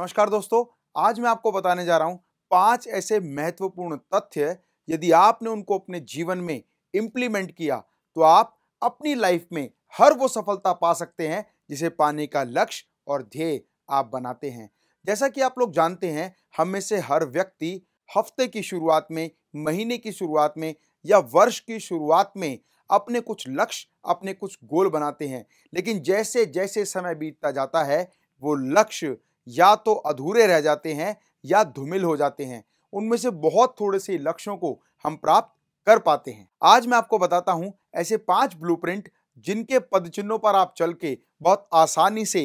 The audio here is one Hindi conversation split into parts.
नमस्कार दोस्तों आज मैं आपको बताने जा रहा हूँ पांच ऐसे महत्वपूर्ण तथ्य यदि आपने उनको अपने जीवन में इम्प्लीमेंट किया तो आप अपनी लाइफ में हर वो सफलता पा सकते हैं जिसे पाने का लक्ष्य और ध्येय आप बनाते हैं जैसा कि आप लोग जानते हैं हम में से हर व्यक्ति हफ्ते की शुरुआत में महीने की शुरुआत में या वर्ष की शुरुआत में अपने कुछ लक्ष्य अपने कुछ गोल बनाते हैं लेकिन जैसे जैसे समय बीतता जाता है वो लक्ष्य या तो अधूरे रह जाते हैं या धुमिल हो जाते हैं उनमें से बहुत थोड़े से लक्ष्यों को हम प्राप्त कर पाते हैं आज मैं आपको बताता हूं ऐसे पांच ब्लूप्रिंट जिनके पदचिन्हों पर आप चल के बहुत आसानी से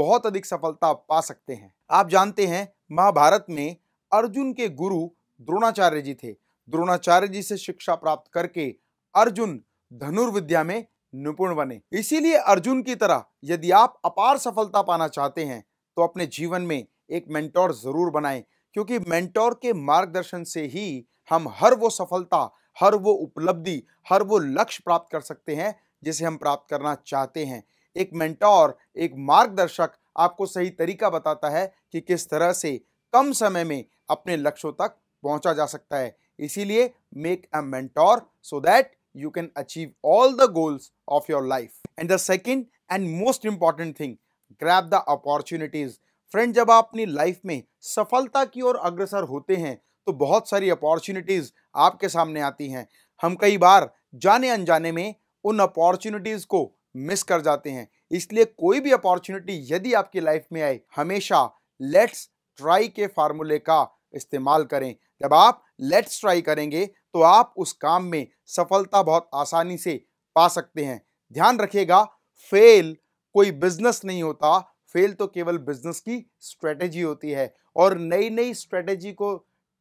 बहुत अधिक सफलता पा सकते हैं आप जानते हैं महाभारत में अर्जुन के गुरु द्रोणाचार्य जी थे द्रोणाचार्य जी से शिक्षा प्राप्त करके अर्जुन धनुर्विद्या में निपुण बने इसीलिए अर्जुन की तरह यदि आप अपार सफलता पाना चाहते हैं तो अपने जीवन में एक मेंटोर ज़रूर बनाएं क्योंकि मेंटोर के मार्गदर्शन से ही हम हर वो सफलता हर वो उपलब्धि हर वो लक्ष्य प्राप्त कर सकते हैं जिसे हम प्राप्त करना चाहते हैं एक मेंटोर एक मार्गदर्शक आपको सही तरीका बताता है कि किस तरह से कम समय में अपने लक्ष्यों तक पहुंचा जा सकता है इसीलिए make a mentor so that you can achieve all the goals of your life and the second and most important thing grab the opportunities friend जब आप अपनी लाइफ में सफलता की ओर अग्रसर होते हैं तो बहुत सारी अपॉर्चुनिटीज़ आपके सामने आती हैं हम कई बार जाने अनजाने में उन अपॉर्चुनिटीज़ को मिस कर जाते हैं इसलिए कोई भी अपॉर्चुनिटी यदि आपकी लाइफ में आए हमेशा लेट्स ट्राई के फार्मूले का इस्तेमाल करें जब आप लेट्स ट्राई करेंगे तो आप उस काम में सफलता बहुत आसानी से पा सकते हैं ध्यान रखिएगा फेल कोई बिजनेस नहीं होता फेल तो केवल बिजनेस की स्ट्रेटेजी होती है और नई नई स्ट्रेटेजी को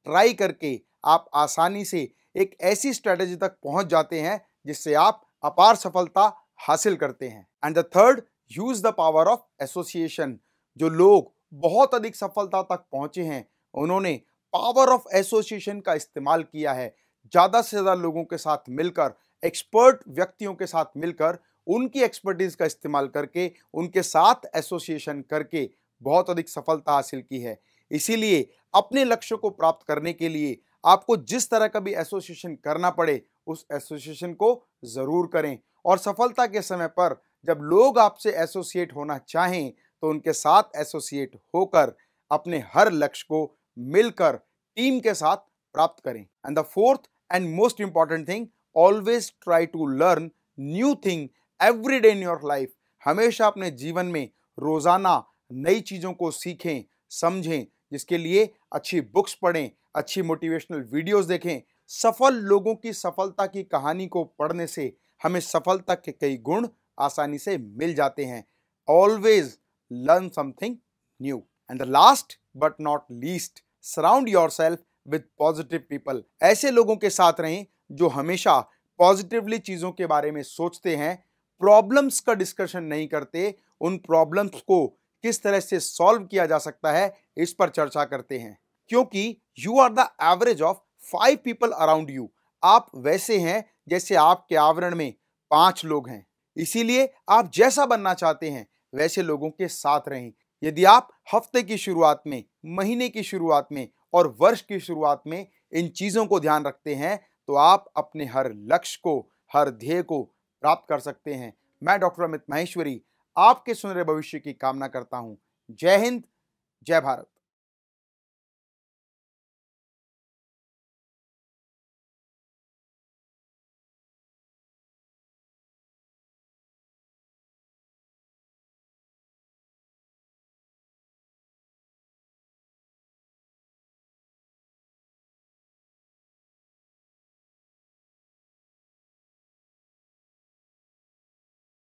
ट्राई करके आप आसानी से एक ऐसी स्ट्रेटेजी तक पहुंच जाते हैं जिससे आप अपार सफलता हासिल करते हैं and the third use the power of association जो लोग बहुत अधिक सफलता तक पहुंचे हैं उन्होंने पावर ऑफ एसोसिएशन का इस्तेमाल किया है ज़्यादा से ज़्यादा लोगों के साथ मिलकर एक्सपर्ट व्यक्तियों के साथ मिलकर उनकी एक्सपर्टीज़ का इस्तेमाल करके उनके साथ एसोसिएशन करके बहुत अधिक सफलता हासिल की है इसीलिए अपने लक्ष्य को प्राप्त करने के लिए आपको जिस तरह का भी एसोसिएशन करना पड़े उस एसोसिएशन को ज़रूर करें और सफलता के समय पर जब लोग आपसे एसोसिएट होना चाहें तो उनके साथ एसोसिएट होकर अपने हर लक्ष्य को मिलकर टीम के साथ प्राप्त करें and the fourth and most important thing always try to learn new thing every day in your life हमेशा अपने जीवन में रोज़ाना नई चीज़ों को सीखें समझें जिसके लिए अच्छी बुक्स पढ़ें अच्छी मोटिवेशनल वीडियोस देखें सफल लोगों की सफलता की कहानी को पढ़ने से हमें सफलता के कई गुण आसानी से मिल जाते हैं always learn something new and the last but not least surround your self with positive people ऐसे लोगों के साथ रहें जो हमेशा पॉजिटिवली चीज़ों के बारे में सोचते हैं प्रॉब्लम्स का डिस्कशन नहीं करते उन प्रॉब्लम्स को किस तरह से सॉल्व किया जा सकता है इस पर चर्चा करते हैं क्योंकि you are the average of five people around you आप वैसे हैं जैसे आपके आवरण में पांच लोग हैं इसीलिए आप जैसा बनना चाहते हैं वैसे लोगों के साथ रहें यदि आप हफ्ते की शुरुआत में महीने की शुरुआत में और वर्ष की शुरुआत में इन चीज़ों को ध्यान रखते हैं तो आप अपने हर लक्ष्य को हर ध्येय को प्राप्त कर सकते हैं मैं डॉक्टर अमित महेश्वरी आपके सुनरे भविष्य की कामना करता हूँ जय हिंद जय भारत